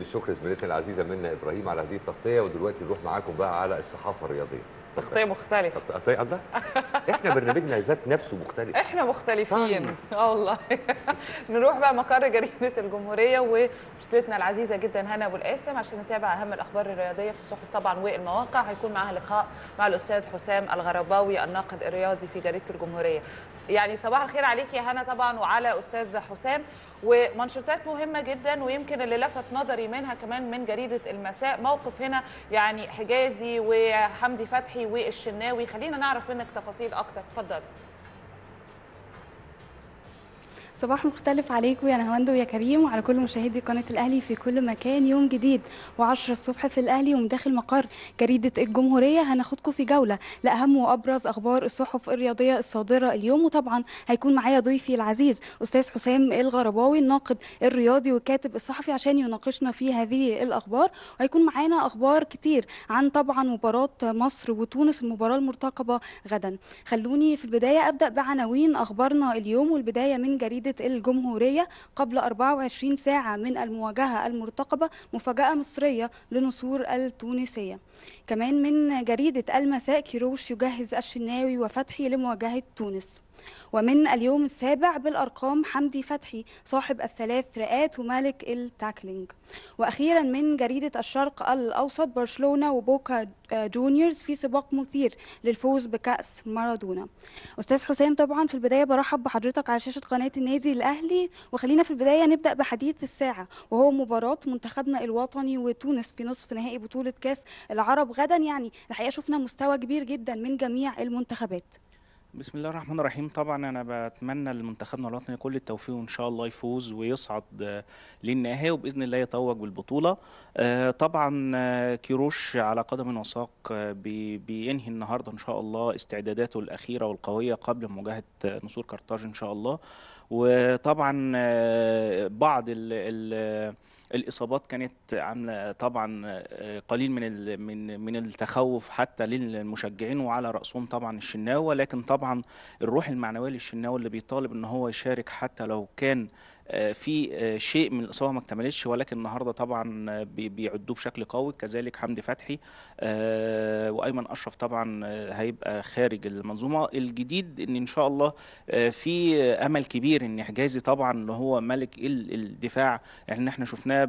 بالشكر زميلتنا العزيزه منا ابراهيم على هذه التغطيه ودلوقتي نروح معاكم بقى على الصحافه الرياضيه تغطيه مختلفه تغطيه الله احنا برنامجنا ذات نفسه مختلف احنا مختلفين طيب. اه والله نروح بقى مقر جريده الجمهوريه ومرسلتنا العزيزه جدا هنا ابو القاسم عشان نتابع اهم الاخبار الرياضيه في الصحف طبعا والمواقع هيكون معاها لقاء مع الاستاذ حسام الغرباوي الناقد الرياضي في جريده الجمهوريه يعني صباح الخير عليك يا هنا طبعا وعلى استاذ حسام ومنشورات مهمه جدا ويمكن اللي لفت نظري منها كمان من جريده المساء موقف هنا يعني حجازي وحمدي فتحي والشناوي خلينا نعرف منك تفاصيل اكتر اتفضل صباح مختلف عليكم يا نهاوند ويا كريم وعلى كل مشاهدي قناه الاهلي في كل مكان يوم جديد و10 الصبح في الاهلي ومن داخل مقر جريده الجمهوريه هناخدكم في جوله لاهم وابرز اخبار الصحف الرياضيه الصادره اليوم وطبعا هيكون معايا ضيفي العزيز استاذ حسام الغرباوي الناقد الرياضي والكاتب الصحفي عشان يناقشنا في هذه الاخبار وهيكون معانا اخبار كتير عن طبعا مباراه مصر وتونس المباراه المرتقبه غدا خلوني في البدايه ابدا بعناوين اخبارنا اليوم والبدايه من جريده قاعدة الجمهورية قبل 24 ساعة من المواجهة المرتقبة مفاجأة مصرية لنصور التونسية كمان من جريدة المساء كيروش يجهز الشناوي وفتحي لمواجهة تونس ومن اليوم السابع بالأرقام حمدي فتحي صاحب الثلاث رئات ومالك التاكلينج وأخيرا من جريدة الشرق الأوسط برشلونة وبوكا جونيورز في سباق مثير للفوز بكأس مارادونا أستاذ حسام طبعا في البداية برحب بحضرتك على شاشة قناة النادي النادي الاهلي وخلينا في البدايه نبدا بحديث الساعه وهو مباراه منتخبنا الوطني وتونس في نصف نهائي بطوله كاس العرب غدا يعني الحقيقه شفنا مستوى كبير جدا من جميع المنتخبات بسم الله الرحمن الرحيم طبعا انا بتمنى لمنتخبنا الوطني كل التوفيق وان شاء الله يفوز ويصعد آه، للنهائي وباذن الله يتوج بالبطوله آه، طبعا آه، كيروش على قدم وساق بينهي النهارده ان شاء الله استعداداته الاخيره والقويه قبل مواجهه نصور قرطاج ان شاء الله وطبعا بعض ال الاصابات كانت عامله طبعا آه، قليل من من من التخوف حتى للمشجعين وعلى راسهم طبعا الشناوي لكن طبعا الروح المعنويه للشناوي اللي بيطالب ان هو يشارك حتى لو كان آه، في آه، شيء من الاصابه ما اكتملتش ولكن النهارده طبعا بيعدوه بشكل قوي كذلك حمدي فتحي آه، وايمن اشرف طبعا هيبقى خارج المنظومه الجديد ان ان شاء الله في امل كبير ان حجازي طبعا اللي هو ملك الدفاع يعني احنا شفناه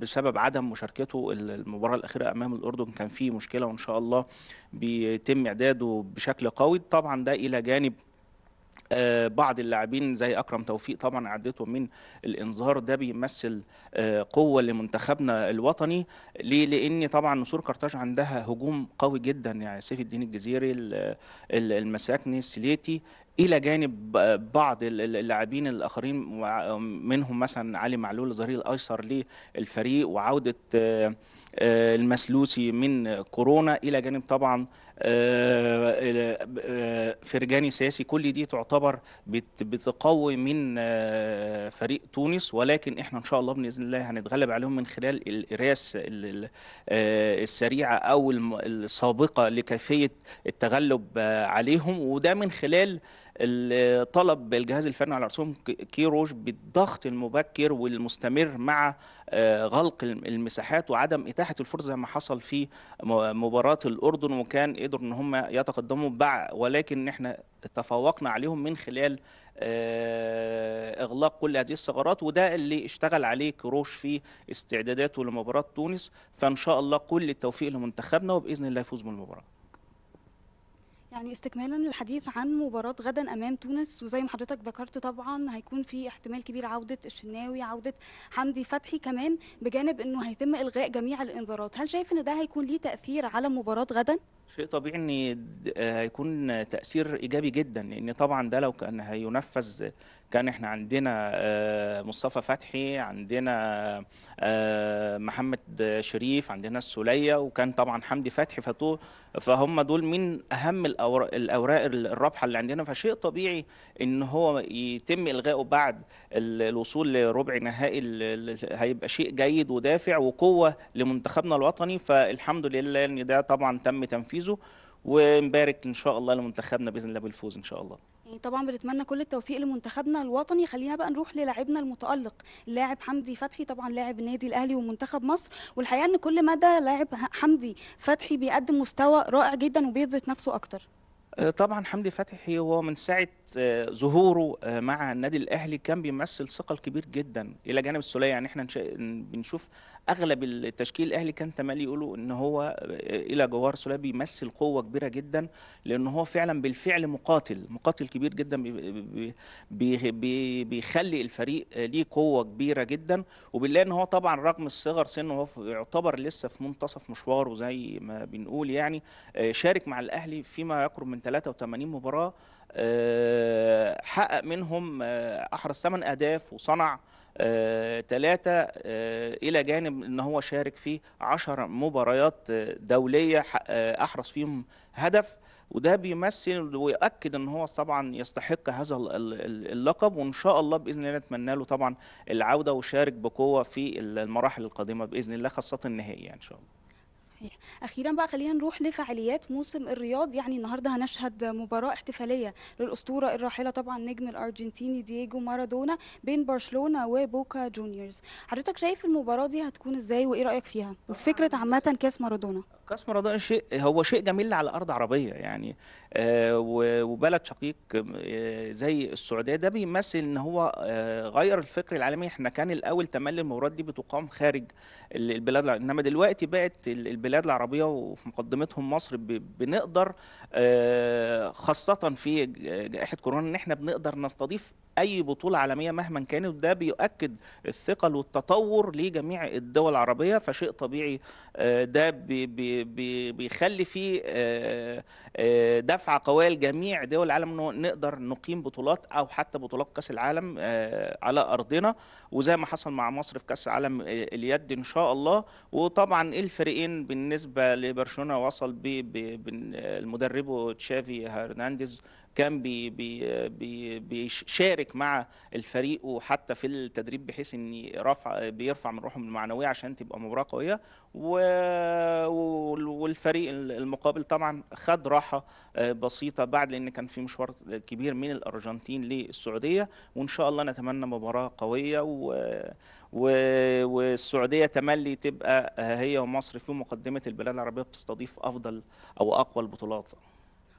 بسبب عدم مشاركته المباراه الاخيره امام الاردن كان في مشكله وان شاء الله بيتم اعداده بشكل قوي طبعا ده الى جانب آه، بعض اللاعبين زي اكرم توفيق طبعا عدته من الانذار ده بيمثل آه، قوه لمنتخبنا الوطني ليه لان طبعا نسور كرتاج عندها هجوم قوي جدا يعني سيف الدين الجزيري المساكني السليتي الى جانب بعض اللاعبين الاخرين منهم مثلا علي معلول الظهير الايسر للفريق وعوده آه، آه، المسلوسي من كورونا الى جانب طبعا آه، فرجاني ساسي كل دي تعتبر بتقوي من فريق تونس ولكن احنا ان شاء الله باذن الله هنتغلب عليهم من خلال القراس السريعه او السابقه لكيفيه التغلب عليهم وده من خلال طلب الجهاز الفني على راسهم كيروش بالضغط المبكر والمستمر مع آه، غلق المساحات وعدم اتاحه الفرصه زي ما حصل في مباراه الاردن وكان قدروا ان هم يتقدموا ولكن احنا تفوقنا عليهم من خلال آه، اغلاق كل هذه الثغرات وده اللي اشتغل عليه كروش في استعداداته لمباراه تونس فان شاء الله كل التوفيق لمنتخبنا وباذن الله يفوز بالمباراه يعني استكمالا للحديث عن مباراة غدا أمام تونس وزي ما حضرتك ذكرت طبعا هيكون في احتمال كبير عودة الشناوي عودة حمدي فتحي كمان بجانب أنه هيتم إلغاء جميع الإنذارات هل شايف أن ده هيكون ليه تأثير على مباراة غدا؟ شيء طبيعي ان آه، هيكون تاثير ايجابي جدا لان طبعا ده لو كان هينفذ كان احنا عندنا آه، مصطفى فتحي عندنا آه، محمد شريف عندنا السوليه وكان طبعا حمدي فتحي فتو فهم دول من اهم الاوراق الرابحه اللي عندنا فشيء طبيعي ان هو يتم الغائه بعد الوصول لربع نهائي هيبقى شيء جيد ودافع وقوه لمنتخبنا الوطني فالحمد لله ان ده طبعا تم تنفيذه تنفيذه ونبارك ان شاء الله لمنتخبنا باذن الله بالفوز ان شاء الله يعني طبعا بنتمنى كل التوفيق لمنتخبنا الوطني خلينا بقى نروح للاعبنا المتالق اللاعب حمدي فتحي طبعا لاعب النادي الاهلي ومنتخب مصر والحقيقه ان كل مدى لاعب حمدي فتحي بيقدم مستوى رائع جدا وبيثبت نفسه اكتر آه، طبعا حمدي فتحي هو من ساعه آه، ظهوره آه، مع النادي الاهلي كان بيمثل ثقل كبير جدا الى جانب السوليه يعني احنا بنشوف اغلب التشكيل الاهلي كان تمالي يقولوا ان هو الى جوار سوليه بيمثل قوه كبيره جدا لان هو فعلا بالفعل مقاتل مقاتل كبير جدا بي بي بيخلي الفريق ليه قوه كبيره جدا وبالله ان هو طبعا رغم الصغر سنه هو يعتبر لسه في منتصف مشواره زي ما بنقول يعني شارك مع الاهلي فيما يقرب من من 83 مباراه آه، حقق منهم آه، احرز 8 اهداف وصنع ثلاثة آه، إلى جانب أن هو شارك في 10 مباريات دولية أحرز فيهم هدف وده بيمثل ويؤكد ان هو طبعا يستحق هذا اللقب وان شاء الله باذن الله نتمنى له طبعا العوده وشارك بقوه في المراحل القادمه باذن الله خاصه النهائيه ان شاء الله صحيح اخيرا بقى خلينا نروح لفعاليات موسم الرياض يعني النهارده هنشهد مباراه احتفاليه للاسطوره الراحله طبعا نجم الارجنتيني دييجو مارادونا بين برشلونه وبوكا جونيورز حضرتك شايف المباراه دي هتكون ازاي وايه رايك فيها وفكره عامه كاس مارادونا كاس مارادونا شيء هو شيء جميل على ارض عربيه يعني آه، وبلد شقيق آه، زي السعوديه ده بيمثل ان هو آه، غير الفكر العالمي احنا كان الاول تملي المباريات دي بتقام خارج البلاد انما دلوقتي بقت البلاد العربيه وفي مقدمتهم مصر بنقدر خاصه في جائحه كورونا ان احنا بنقدر نستضيف اي بطوله عالميه مهما كانت وده بيؤكد الثقل والتطور لجميع الدول العربيه فشيء طبيعي ده بي بي بيخلي فيه آه، آه، دفعه قويه لجميع دول العالم انه نقدر نقيم بطولات او حتى بطولات كاس العالم آه، على ارضنا وزي ما حصل مع مصر في كاس العالم اليد ان شاء الله وطبعا إيه الفريقين بالنسبه لبرشلونه وصل بمدربه تشافي هرنانديز كان بي بي بي بيشارك مع الفريق وحتى في التدريب بحيث ان رفع بيرفع من روحهم المعنويه عشان تبقى مباراه قويه والفريق المقابل طبعا خد راحه آه، بسيطه بعد لان كان في مشوار كبير من الارجنتين للسعوديه وان شاء الله نتمنى مباراه قويه و والسعوديه تملي تبقى هي ومصر في مقدمه البلاد العربيه بتستضيف افضل او اقوى البطولات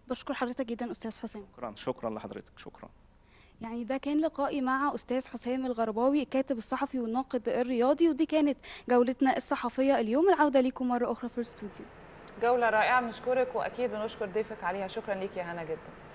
بشكر حضرتك جدا استاذ حسام شكرا شكرا لحضرتك شكرا يعني ده كان لقائي مع استاذ حسام الغرباوي الكاتب الصحفي والناقد الرياضي ودي كانت جولتنا الصحفيه اليوم العوده لكم مره اخرى في الاستوديو جوله رائعه بنشكرك واكيد بنشكر ضيفك عليها شكرا ليك يا هنا جدا